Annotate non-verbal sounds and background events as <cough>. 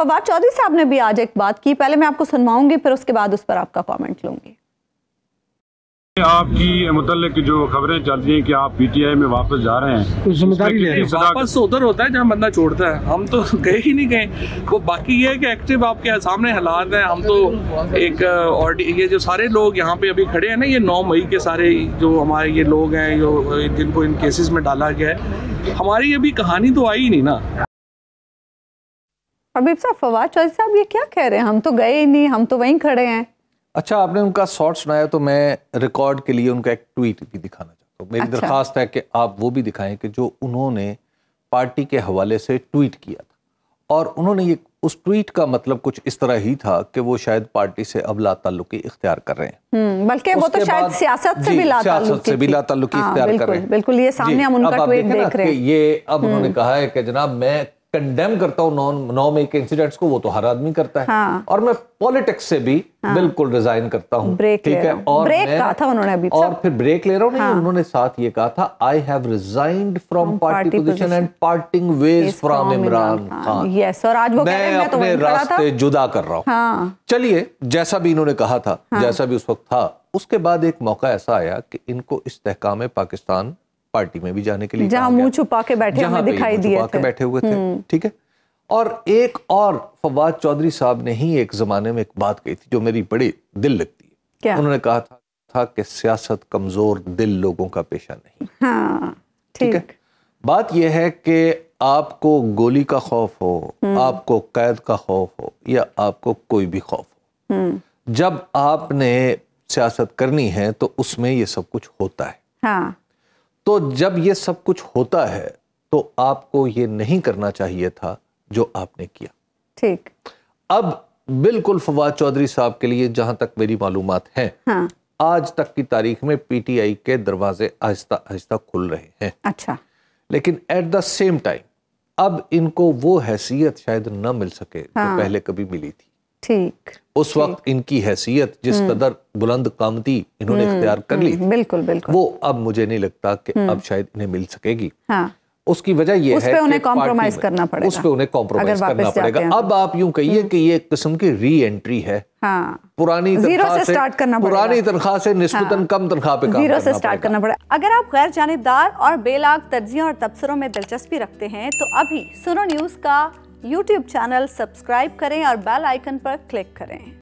फवाद चौधरी साहब ने भी आज एक बात की पहले मैं आपको सुनवाऊंगी फिर उसके बाद उस पर आपका कमेंट लूंगी आपकी मुतल जो खबरें चल रही हैं कि आप पीटीआई में वापस जा रहे हैं जिम्मेदारी वापस तो उधर होता है जहाँ बंदा छोड़ता है हम तो <laughs> गए ही नहीं गए वो बाकी ये है कि एक्टिव आपके सामने हालात हैं हम तो एक और ये जो सारे लोग यहाँ पे अभी खड़े हैं ना ये नौ मई के सारे जो हमारे ये लोग हैं जो जिनको इन केसेस में डाला गया है हमारी अभी कहानी तो आई नहीं ना हबीब साहब फवाद चौधरी साहब ये क्या कह रहे हैं हम तो गए ही नहीं हम तो वहीं खड़े हैं अच्छा आपने उनका शॉर्ट सुनाया तो मैं रिकॉर्ड के लिए उनका एक ट्वीट भी दिखाना चाहता हूँ मेरी अच्छा। दरखास्त है कि आप वो भी दिखाएं कि जो उन्होंने पार्टी के हवाले से ट्वीट किया था और उन्होंने ये उस ट्वीट का मतलब कुछ इस तरह ही था कि वो शायद पार्टी से अब ला ताल्लुकी इख्तियार कर रहे हैं हम्म, बल्कि वो तो शायद सियासत से भी ला सियासत से भी ला ताल्लुकी हाँ, इख्तियार कर रहे हैं बिल्कुल ये सामने हम उनका ट्वीट देख रहे हैं ये अब उन्होंने हम्म। कहा है कि जनाब मैं कंडेम करता हूँ नॉन मई के इंसिडेंट्स को वो तो हर आदमी करता है हाँ। और मैं पॉलिटिक्स से भी हाँ। बिल्कुल रिजाइन करता हूँ ठीक है और ब्रेक कहा था उन्होंने अभी और फिर ब्रेक ले रहा हूँ हाँ। उन्होंने साथ ये कहा था I have resign from party position and parting ways from Imran Khan yes और आज वो मैं तो अपने रास्ते जुदा कर रहा हूँ हाँ। चलिए जैसा भी इन्होंने कहा था हाँ। जैसा भी उस वक्त था उसके बाद एक मौका ऐसा आया कि इनको इस्तेकाम पाकिस्तान पार्टी में भी जाने के लिए जहां मुंह छुपा के बैठे हमें दिखाई दिए थे बैठे हुए थे हम्म। ठीक है और एक और फवाद चौधरी साहब ने ही एक जमाने में एक बात कही थी जो मेरी बड़ी दिल लगती है क्या? उन्होंने कहा था, था कि सियासत कमजोर दिल लोगों का पेशा नहीं हाँ, ठीक है बात यह है कि आपको गोली का खौफ हो हम्म। आपको कैद का खौफ हो या आपको कोई भी खौफ हो हम्म। जब आपने सियासत करनी है तो उसमें ये सब कुछ होता है हाँ। तो जब ये सब कुछ होता है तो आपको ये नहीं करना चाहिए था जो आपने किया ठीक अब बिल्कुल फवाद चौधरी साहब के लिए जहां तक मेरी मालूम है हाँ। आज तक की तारीख में पीटीआई के दरवाजे आहिस्ता आहिस्ता खुल रहे हैं अच्छा लेकिन एट द सेम टाइम अब इनको वो हैसियत शायद न मिल सके हाँ। जो पहले कभी मिली थी ठीक उस वक्त इनकी हैसियत जिस हम्म। कदर बुलंद कामती इन्होंने हम्म। इख्तियार कर ली हम्म। बिल्कुल बिल्कुल वो अब मुझे नहीं लगता कि अब शायद इन्हें मिल सकेगी हाँ। उसकी वजह ये उस है उन्हें कॉम्प्रोमाइज करना पड़ेगा उस पर उन्हें कॉम्प्रोमाइज करना पड़ेगा अब आप यूं कहिए कि ये एक किस्म की री एंट्री है हाँ। पुरानी जीरो से स्टार्ट से कम तनख्वाह पे जीरो से स्टार्ट करना पड़ेगा हाँ। अगर आप गैर जानबदार और बेलाग तर्जियों और तबसरों में दिलचस्पी रखते हैं तो अभी सुनो न्यूज का यूट्यूब चैनल सब्सक्राइब करें और बेल आइकन पर क्लिक करें